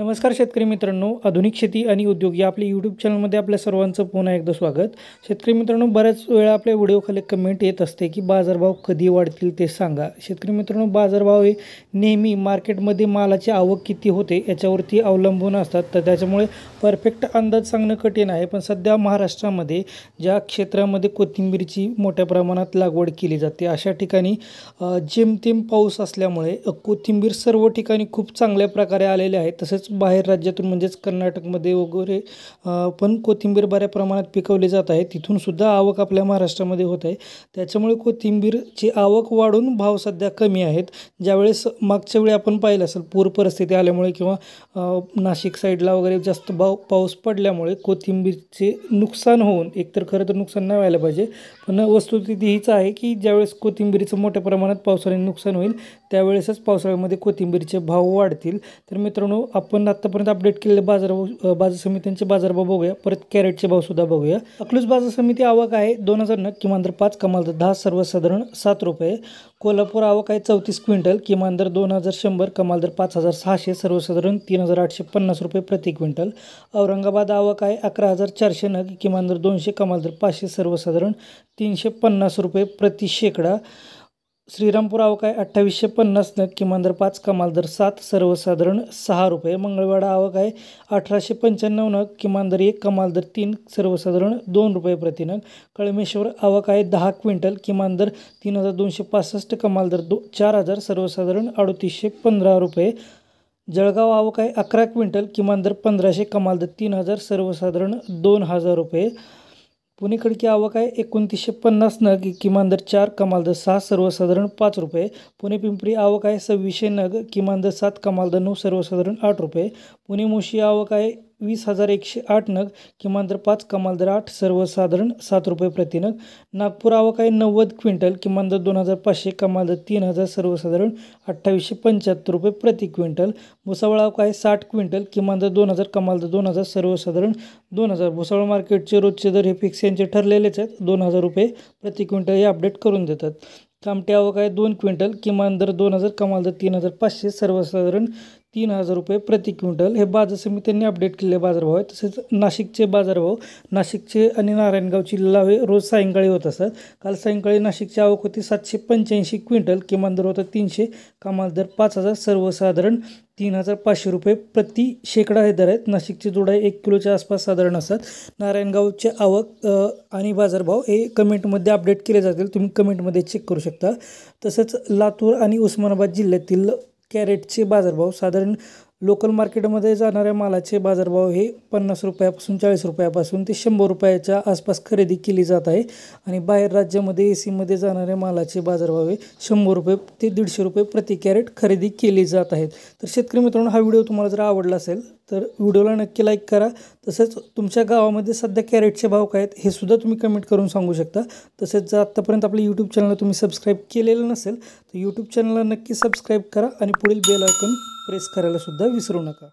नमस्कार शेतकरी मित्रांनो आधुनिक शेती आणि उद्योग या आपल्या यूट्यूब चॅनलमध्ये आपल्या सर्वांचं पुन्हा एकदा स्वागत शेतकरी मित्रांनो बऱ्याच वेळा आपल्या व्हिडिओखाली कमेंट येत असते की बाजारभाव कधी वाढतील ते सांगा शेतकरी मित्रांनो बाजारभाव हे नेहमी मार्केटमध्ये मालाची आवक किती होते याच्यावरती अवलंबून असतात तर त्याच्यामुळे परफेक्ट अंदाज सांगणं कठीण आहे पण सध्या महाराष्ट्रामध्ये ज्या क्षेत्रामध्ये कोथिंबीरची मोठ्या प्रमाणात लागवड केली जाते अशा ठिकाणी जेमतेम पाऊस असल्यामुळे कोथिंबीर सर्व ठिकाणी खूप चांगल्या प्रकारे आलेले आहे तसेच बाहेर राज्यातून म्हणजेच कर्नाटकमध्ये वगैरे पण कोथिंबीर बऱ्या प्रमाणात पिकवली जात आहे तिथूनसुद्धा आवक आपल्या महाराष्ट्रामध्ये होत आहे त्याच्यामुळे कोथिंबीरची आवक वाढून भाव सध्या कमी आहेत ज्यावेळेस मागच्या वेळी आपण पाहिलं असेल पूर परिस्थिती आल्यामुळे किंवा नाशिक साईडला वगैरे जास्त भाव पाऊस पडल्यामुळे कोथिंबीरचे नुकसान होऊन एकतर खरं तर नुकसान नाही व्हायला पाहिजे पण वस्तुस्थिती हीच आहे की ज्यावेळेस कोथिंबीरीचं मोठ्या प्रमाणात पावसाने नुकसान होईल त्यावेळेसच पावसाळ्यामध्ये कोथिंबीरचे भाव वाढतील तर मित्रांनो आप आपण आत्तापर्यंत अपडेट केलेले बाजार बाजार समित्यांचे बाजारभाव बघूया परत कॅरेटचे सुद्धा बघूया अकलूज बाजार समिती आवक आहे दोन हजार नग किमान दर पाच कमाल दर दहा सर्वसाधारण सात रुपये कोल्हापूर आवक आहे चौतीस क्विंटल किमान दर दोन हजार शंभर कमाल दर पाच हजार सहाशे सर्वसाधारण तीन हजार आठशे पन्नास रुपये प्रति क्विंटल औरंगाबाद आवक आहे अकरा हजार चारशे नग किमान दर दोनशे कमाल दर पाचशे सर्वसाधारण तीनशे पन्नास रुपये प्रति शेकडा श्रीरामपूर आवक आहे अठ्ठावीसशे पन्नास नग किमान दर पाच कमाल दर सात सर्वसाधारण सहा रुपये मंगळवाडा आवक आहे अठराशे पंच्याण्णव नग किमान दर एक कमाल दर तीन सर्वसाधारण दोन रुपये प्रतिनग कळमेश्वर आवक आहे दहा क्विंटल किमान दर तीन हजार दोनशे पासष्ट कमाल दर दो चार हजार सर्वसाधारण अडतीसशे पंधरा रुपये जळगाव आवक आहे अकरा क्विंटल किमान दर पंधराशे कमाल दर तीन हजार सर्वसाधारण दोन हजार रुपये पुणे खडकी आवक आहे एकोणतीसशे पन्नास नग किमान दर चार कमाल दर सहा सर्वसाधारण पाच रुपये पुणे पिंपरी आवक आहे सव्वीसशे नग किमान दर सात कमाल दर नऊ सर्वसाधारण आठ रुपये पुणे मुशी आवक आहे वीस हजार एकशे आठ नग किमान दर पाच कमाल दर आठ सर्वसाधारण सात रुपये प्रतिनग नागपूर आवकाय नव्वद क्विंटल किमान दर दोन हजार पाचशे कमाल दर तीन हजार सर्वसाधारण अठ्ठावीसशे पंच्याहत्तर रुपये प्रति क्विंटल भुसावळ आवकाय साठ क्विंटल किमान दर दोन हजार कमाल दर दोन हजार सर्वसाधारण दोन हजार भुसावळ मार्केटचे रोजचे दर हे फिक्स यांचे ठरलेलेच आहेत दोन हजार रुपये प्रति क्विंटल हे अपडेट करून देतात कामटे आवक आहे दोन क्विंटल किमान दर दोन हजार कमाल दर तीन हजार पाचशे सर्वसाधारण तीन हजार रुपये प्रति क्विंटल हे बाजार समित्यांनी अपडेट केलेले बाजारभाव आहे तसेच नाशिकचे बाजारभाव नाशिकचे आणि नारायणगावची लावे रोज सायंकाळी होत असतात काल सायंकाळी नाशिकची आवक होती सातशे पंच्याऐंशी क्विंटल किमान दर होता तीनशे कमाल दर पाच हजार सर्वसाधारण तीन हजार पाचशे रुपये प्रति शेकडा हे दर आहेत नाशिकची जोडा एक किलोच्या आसपास साधारण असतात नारायणगावचे आवक आणि बाजारभाव हे कमेंटमध्ये अपडेट केले जातील तुम्ही कमेंटमध्ये चेक करू शकता तसंच लातूर आणि उस्मानाबाद जिल्ह्यातील कॅरेटचे बाजारभाव साधारण लोकल मार्केटमध्ये जाणाऱ्या मालाचे बाजारभाव हे पन्नास रुपयापासून चाळीस रुपयापासून ते शंभर रुपयाच्या आसपास खरेदी केली जात आहे आणि बाहेर राज्यामध्ये ए सीमध्ये जाणाऱ्या मालाचे बाजारभाव हे शंभर रुपये ते दीडशे रुपये प्रति कॅरेट खरेदी केली जात आहेत तर शेतकरी मित्रांनो हा व्हिडिओ तुम्हाला जर आवडला असेल तर व्हिडिओला नक्की लाईक करा तसंच तुमच्या गावामध्ये सध्या कॅरेटचे भाव काय आहेत हे सुद्धा तुम्ही कमेंट करून सांगू शकता तसेच जर आत्तापर्यंत आपल्या यूट्यूब चॅनलला तुम्ही सबस्क्राईब केलेलं नसेल तर यूट्यूब चॅनलला नक्की सबस्क्राईब करा आणि पुढील बेल आयकॉन प्रेस करायला सुद्धा विसरू नका